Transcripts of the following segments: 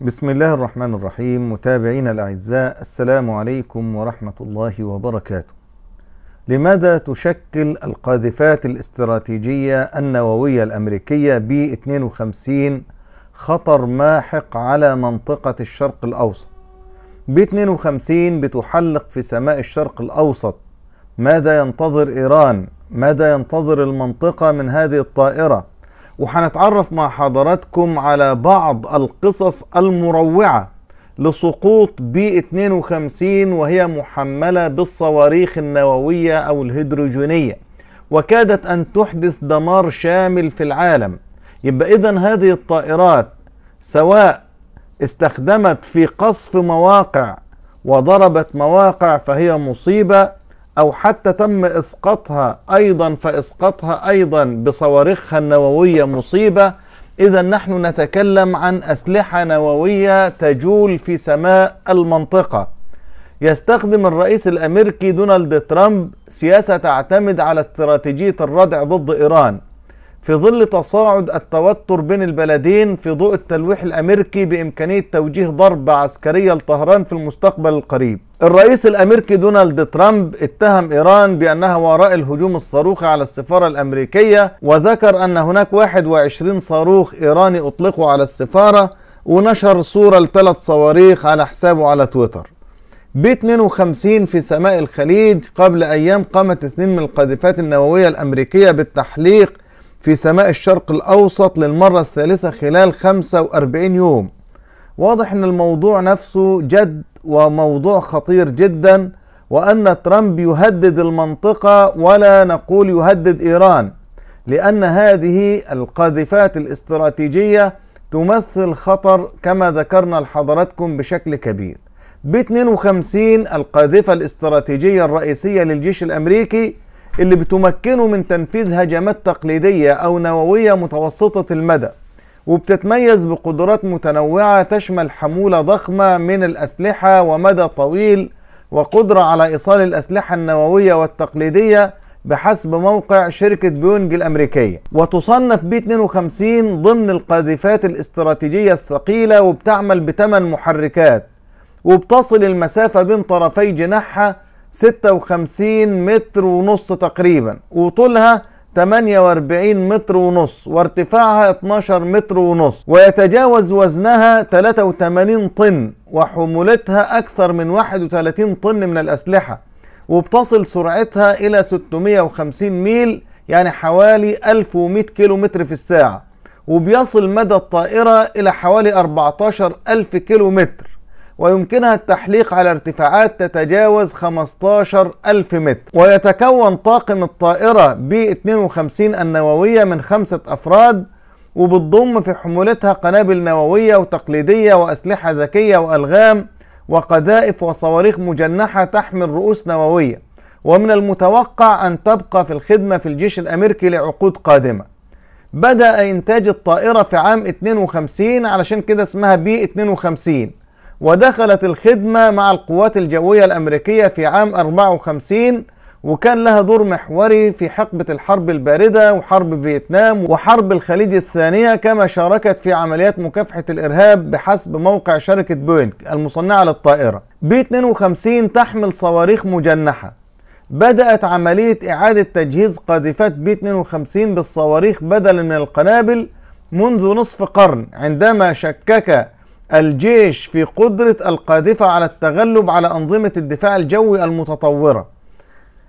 بسم الله الرحمن الرحيم متابعينا الأعزاء السلام عليكم ورحمة الله وبركاته لماذا تشكل القاذفات الاستراتيجية النووية الأمريكية بي 52 خطر ماحق على منطقة الشرق الأوسط بي 52 بتحلق في سماء الشرق الأوسط ماذا ينتظر إيران ماذا ينتظر المنطقة من هذه الطائرة وحنتعرف مع حضراتكم على بعض القصص المروعة لسقوط بي 52 وهي محملة بالصواريخ النووية أو الهيدروجينية وكادت أن تحدث دمار شامل في العالم يبقى إذا هذه الطائرات سواء استخدمت في قصف مواقع وضربت مواقع فهي مصيبة أو حتى تم إسقاطها أيضا فإسقاطها أيضا بصواريخها النووية مصيبة إذا نحن نتكلم عن أسلحة نووية تجول في سماء المنطقة يستخدم الرئيس الأمريكي دونالد ترامب سياسة تعتمد على استراتيجية الردع ضد إيران في ظل تصاعد التوتر بين البلدين في ضوء التلويح الامريكي بامكانيه توجيه ضربه عسكريه لطهران في المستقبل القريب. الرئيس الامريكي دونالد ترامب اتهم ايران بانها وراء الهجوم الصاروخي على السفاره الامريكيه وذكر ان هناك 21 صاروخ ايراني اطلقوا على السفاره ونشر صوره لثلاث صواريخ على حسابه على تويتر. ب 52 في سماء الخليج قبل ايام قامت اثنين من القاذفات النوويه الامريكيه بالتحليق في سماء الشرق الأوسط للمرة الثالثة خلال 45 يوم واضح أن الموضوع نفسه جد وموضوع خطير جدا وأن ترامب يهدد المنطقة ولا نقول يهدد إيران لأن هذه القاذفات الاستراتيجية تمثل خطر كما ذكرنا لحضراتكم بشكل كبير ب 52 القاذفة الاستراتيجية الرئيسية للجيش الأمريكي اللي بتمكنه من تنفيذ هجمات تقليدية أو نووية متوسطة المدى وبتتميز بقدرات متنوعة تشمل حمولة ضخمة من الأسلحة ومدى طويل وقدرة على إيصال الأسلحة النووية والتقليدية بحسب موقع شركة بيونج الأمريكية وتصنف بي 52 ضمن القاذفات الاستراتيجية الثقيلة وبتعمل بثمان محركات وبتصل المسافة بين طرفي جناحها 56 متر ونص تقريبا وطولها 48 متر ونص وارتفاعها 12 متر ونص ويتجاوز وزنها 83 طن وحمولتها أكثر من 31 طن من الأسلحة وبتصل سرعتها إلى 650 ميل يعني حوالي 1100 كيلو متر في الساعة وبيصل مدى الطائرة إلى حوالي 14000 ألف كيلو متر ويمكنها التحليق على ارتفاعات تتجاوز 15 ألف متر ويتكون طاقم الطائرة بي 52 النووية من خمسة أفراد وبتضم في حمولتها قنابل نووية وتقليدية وأسلحة ذكية وألغام وقذائف وصواريخ مجنحة تحمل رؤوس نووية ومن المتوقع أن تبقى في الخدمة في الجيش الأمريكي لعقود قادمة بدأ إنتاج الطائرة في عام 52 علشان كده اسمها بي 52 ودخلت الخدمة مع القوات الجوية الأمريكية في عام 54 وكان لها دور محوري في حقبة الحرب الباردة وحرب فيتنام وحرب الخليج الثانية كما شاركت في عمليات مكافحة الإرهاب بحسب موقع شركة بوينغ المصنعة للطائرة بي 52 تحمل صواريخ مجنحة بدأت عملية إعادة تجهيز قاذفات بي 52 بالصواريخ بدلا من القنابل منذ نصف قرن عندما شكك الجيش في قدرة القاذفة على التغلب على أنظمة الدفاع الجوي المتطورة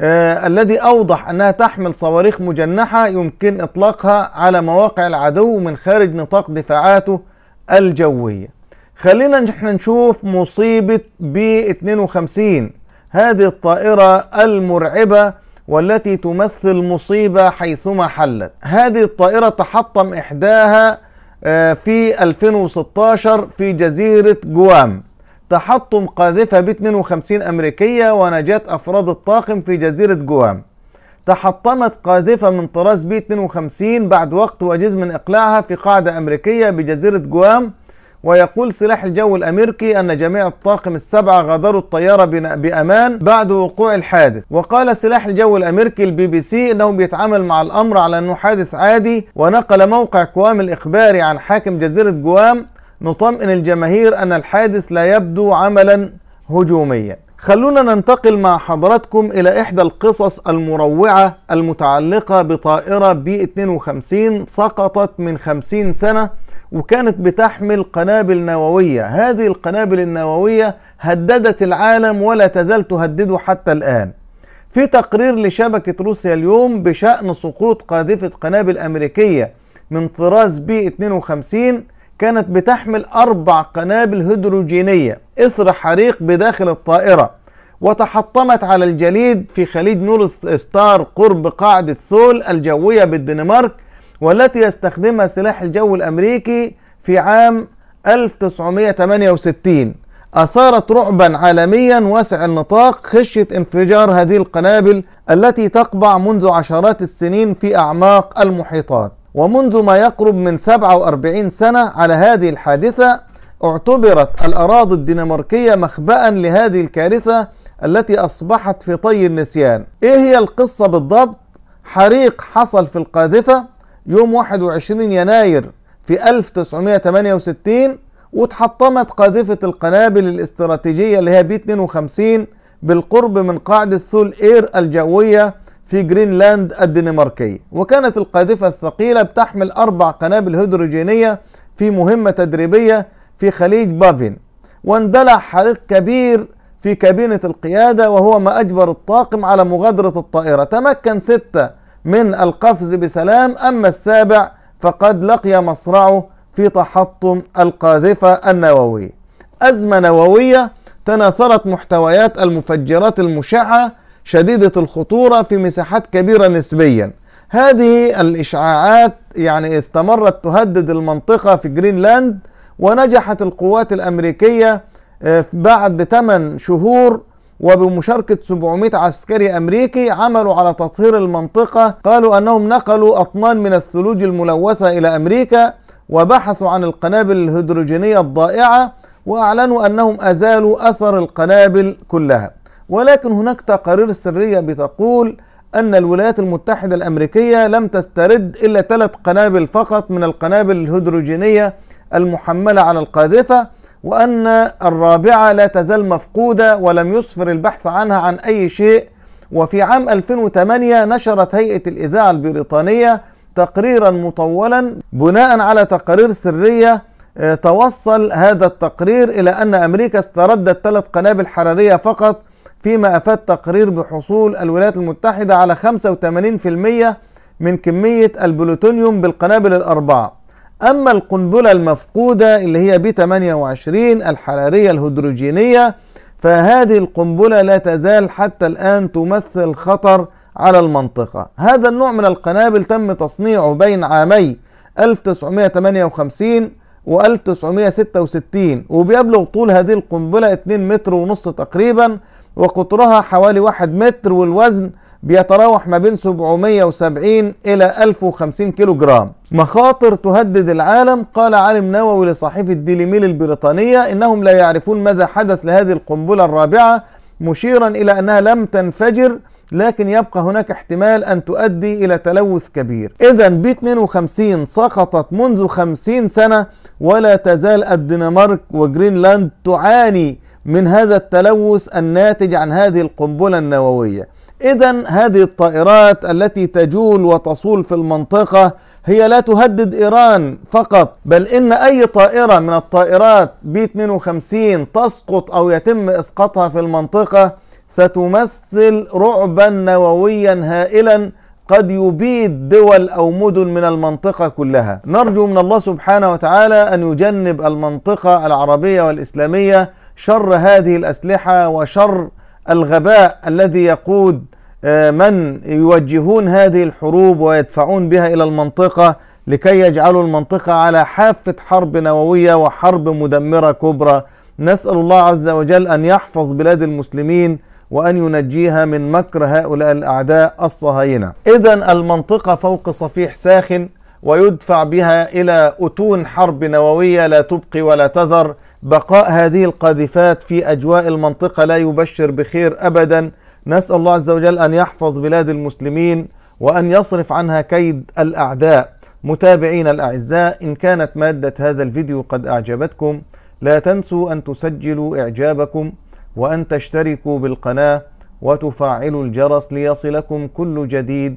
آه الذي أوضح أنها تحمل صواريخ مجنحة يمكن إطلاقها على مواقع العدو من خارج نطاق دفاعاته الجوية خلينا نحن نشوف مصيبة بي 52 هذه الطائرة المرعبة والتي تمثل مصيبة حيثما حلت هذه الطائرة تحطم إحداها آه، في 2016 في جزيرة جوام تحطم قاذفة ب 52 أمريكية ونجاة أفراد الطاقم في جزيرة جوام تحطمت قاذفة من طراز بي 52 بعد وقت وجيز من إقلاعها في قاعدة أمريكية بجزيرة جوام ويقول سلاح الجو الأمريكي أن جميع الطاقم السبعة غادروا الطيارة بأمان بعد وقوع الحادث وقال سلاح الجو الأمريكي البي بي سي أنه بيتعامل مع الأمر على أنه حادث عادي ونقل موقع كوام الإخباري عن حاكم جزيرة جوام نطمئن الجماهير أن الحادث لا يبدو عملا هجوميا خلونا ننتقل مع حضراتكم إلى إحدى القصص المروعة المتعلقة بطائرة بي 52 سقطت من 50 سنة وكانت بتحمل قنابل نووية هذه القنابل النووية هددت العالم ولا تزال تهدده حتى الآن في تقرير لشبكة روسيا اليوم بشأن سقوط قاذفة قنابل أمريكية من طراز بي 52 كانت بتحمل أربع قنابل هيدروجينية إثر حريق بداخل الطائرة وتحطمت على الجليد في خليج نور ستار قرب قاعدة ثول الجوية بالدنمارك والتي يستخدمها سلاح الجو الأمريكي في عام 1968 أثارت رعبا عالميا واسع النطاق خشية انفجار هذه القنابل التي تقبع منذ عشرات السنين في أعماق المحيطات ومنذ ما يقرب من 47 سنة على هذه الحادثة اعتبرت الأراضي الدنماركية مخبأ لهذه الكارثة التي أصبحت في طي النسيان إيه هي القصة بالضبط؟ حريق حصل في القاذفة يوم 21 يناير في 1968 واتحطمت قاذفة القنابل الاستراتيجية اللي هي بي 52 بالقرب من قاعدة ثول إير الجوية في جرينلاند الدنماركية وكانت القاذفة الثقيلة بتحمل أربع قنابل هيدروجينية في مهمة تدريبية في خليج بافين واندلع حريق كبير في كابينة القيادة وهو ما أجبر الطاقم على مغادرة الطائرة تمكن ستة من القفز بسلام أما السابع فقد لقي مصرعه في تحطم القاذفة النووية أزمة نووية تناثرت محتويات المفجرات المشعة شديدة الخطورة في مساحات كبيرة نسبيا هذه الإشعاعات يعني استمرت تهدد المنطقة في جرينلاند ونجحت القوات الأمريكية آه، بعد 8 شهور وبمشاركة 700 عسكري أمريكي عملوا على تطهير المنطقة قالوا أنهم نقلوا أطنان من الثلوج الملوثة إلى أمريكا وبحثوا عن القنابل الهيدروجينية الضائعة وأعلنوا أنهم أزالوا أثر القنابل كلها ولكن هناك تقارير سرية بتقول أن الولايات المتحدة الأمريكية لم تسترد إلا ثلاث قنابل فقط من القنابل الهيدروجينية المحملة على القاذفة وأن الرابعة لا تزال مفقودة ولم يسفر البحث عنها عن أي شيء وفي عام 2008 نشرت هيئة الإذاعة البريطانية تقريرا مطولا بناء على تقارير سرية آه، توصل هذا التقرير إلى أن أمريكا استردت ثلاث قنابل حرارية فقط فيما أفاد تقرير بحصول الولايات المتحدة على 85% من كمية البلوتونيوم بالقنابل الأربعة أما القنبلة المفقودة اللي هي بي 28 الحرارية الهيدروجينية فهذه القنبلة لا تزال حتى الآن تمثل خطر على المنطقة هذا النوع من القنابل تم تصنيعه بين عامي 1958 و 1966 وبيبلغ طول هذه القنبلة 2 متر ونص تقريبا وقطرها حوالي 1 متر والوزن بيتراوح ما بين 770 إلى 1050 كيلو جرام مخاطر تهدد العالم قال عالم نووي لصحيفة ديلي ميل البريطانية إنهم لا يعرفون ماذا حدث لهذه القنبلة الرابعة مشيرا إلى أنها لم تنفجر لكن يبقى هناك احتمال أن تؤدي إلى تلوث كبير إذا بي 52 سقطت منذ 50 سنة ولا تزال الدنمارك وجرينلاند تعاني من هذا التلوث الناتج عن هذه القنبلة النووية إذا هذه الطائرات التي تجول وتصول في المنطقة هي لا تهدد إيران فقط بل إن أي طائرة من الطائرات بي 52 تسقط أو يتم إسقاطها في المنطقة ستمثل رعبا نوويا هائلا قد يبيد دول او مدن من المنطقه كلها. نرجو من الله سبحانه وتعالى ان يجنب المنطقه العربيه والاسلاميه شر هذه الاسلحه وشر الغباء الذي يقود آه، من يوجهون هذه الحروب ويدفعون بها الى المنطقه لكي يجعلوا المنطقه على حافه حرب نوويه وحرب مدمره كبرى نسال الله عز وجل ان يحفظ بلاد المسلمين وان ينجيها من مكر هؤلاء الاعداء الصهاينه اذا المنطقه فوق صفيح ساخن ويدفع بها الى اتون حرب نوويه لا تبقي ولا تذر بقاء هذه القاذفات في اجواء المنطقه لا يبشر بخير ابدا نسال الله عز وجل ان يحفظ بلاد المسلمين وان يصرف عنها كيد الاعداء متابعين الاعزاء ان كانت ماده هذا الفيديو قد اعجبتكم لا تنسوا ان تسجلوا اعجابكم وان تشتركوا بالقناه وتفعلوا الجرس ليصلكم كل جديد